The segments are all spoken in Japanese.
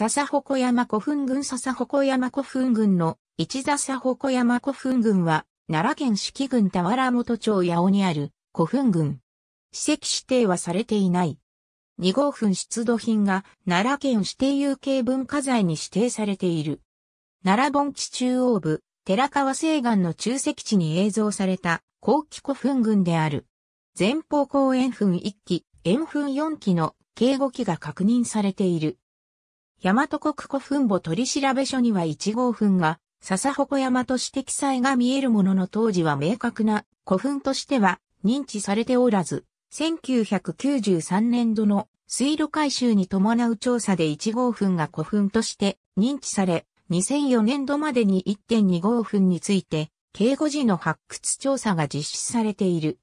笹鉾山古墳群笹鉾山古墳群の一笹鉾山古墳群は、奈良県四季郡田原本町八尾にある古墳群。史跡指定はされていない。二号墳出土品が奈良県指定有形文化財に指定されている。奈良盆地中央部、寺川西岸の中石地に映像された後期古墳群である。前方後円墳1基、円墳4基の計護機が確認されている。大和国古墳墓取調書には1号墳が、笹鉾山として記載が見えるものの当時は明確な古墳としては認知されておらず、1993年度の水路改修に伴う調査で1号墳が古墳として認知され、2004年度までに1.2号墳について、警護時の発掘調査が実施されている。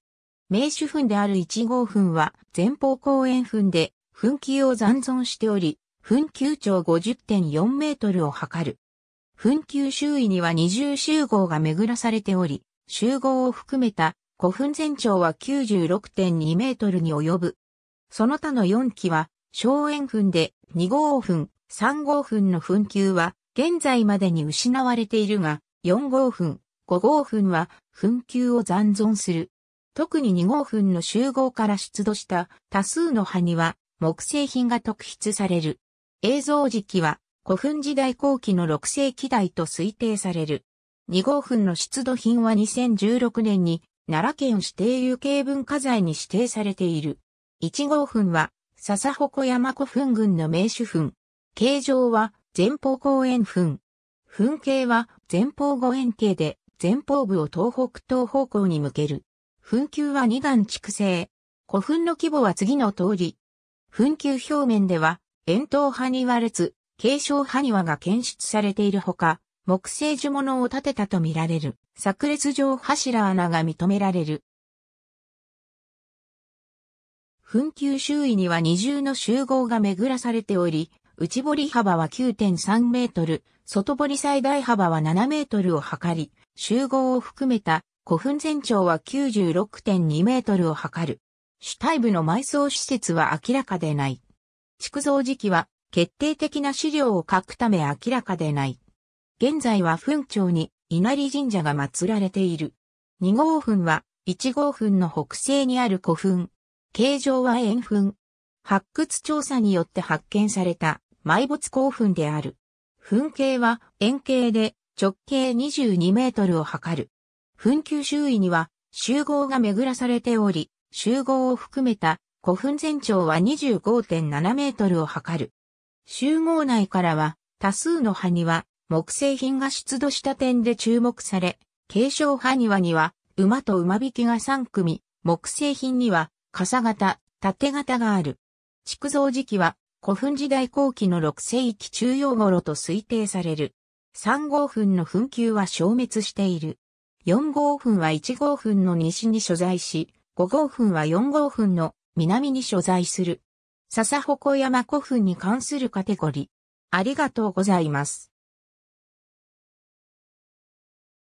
名手墳である1号墳は前方後円墳で、墳基を残存しており、墳丘長50.4メートルを測る。墳丘周囲には二重集合が巡らされており、集合を含めた古墳全長は96.2メートルに及ぶ。その他の4基は、小園墳で2号墳、3号墳の墳丘は、現在までに失われているが、4号墳、5号墳は墳丘を残存する。特に2号墳の集合から出土した多数の葉には木製品が特筆される。映像時期は古墳時代後期の6世紀代と推定される。2号墳の出土品は2016年に奈良県指定有形文化財に指定されている。1号墳は笹鉾山古墳群の名手墳。形状は前方後円墳。墳形は前方後円形で前方部を東北東方向に向ける。墳丘は2段築成。古墳の規模は次の通り。墳丘表面では円筒埴にワル継承埴にが検出されているほか、木製樹物を建てたとみられる、炸裂状柱穴が認められる。墳丘周囲には二重の集合が巡らされており、内堀幅は9.3メートル、外堀最大幅は7メートルを測り、集合を含めた古墳全長は96.2メートルを測る。主体部の埋葬施設は明らかでない。築造時期は決定的な資料を書くため明らかでない。現在は墳町に稲荷神社が祀られている。二号墳は一号墳の北西にある古墳。形状は円墳。発掘調査によって発見された埋没古墳である。墳形は円形で直径22メートルを測る。墳丘周囲には集合が巡らされており、集合を含めた古墳全長は25.7メートルを測る。集合内からは多数の埴輪、木製品が出土した点で注目され、継承埴輪には馬と馬引きが3組、木製品には傘型、縦型がある。築造時期は古墳時代後期の6世紀中央頃と推定される。3号墳の墳丘は消滅している。4号墳は1号墳の西に所在し、5号墳は4号墳の南に所在する。笹鉾山古墳に関するカテゴリー。ありがとうございます。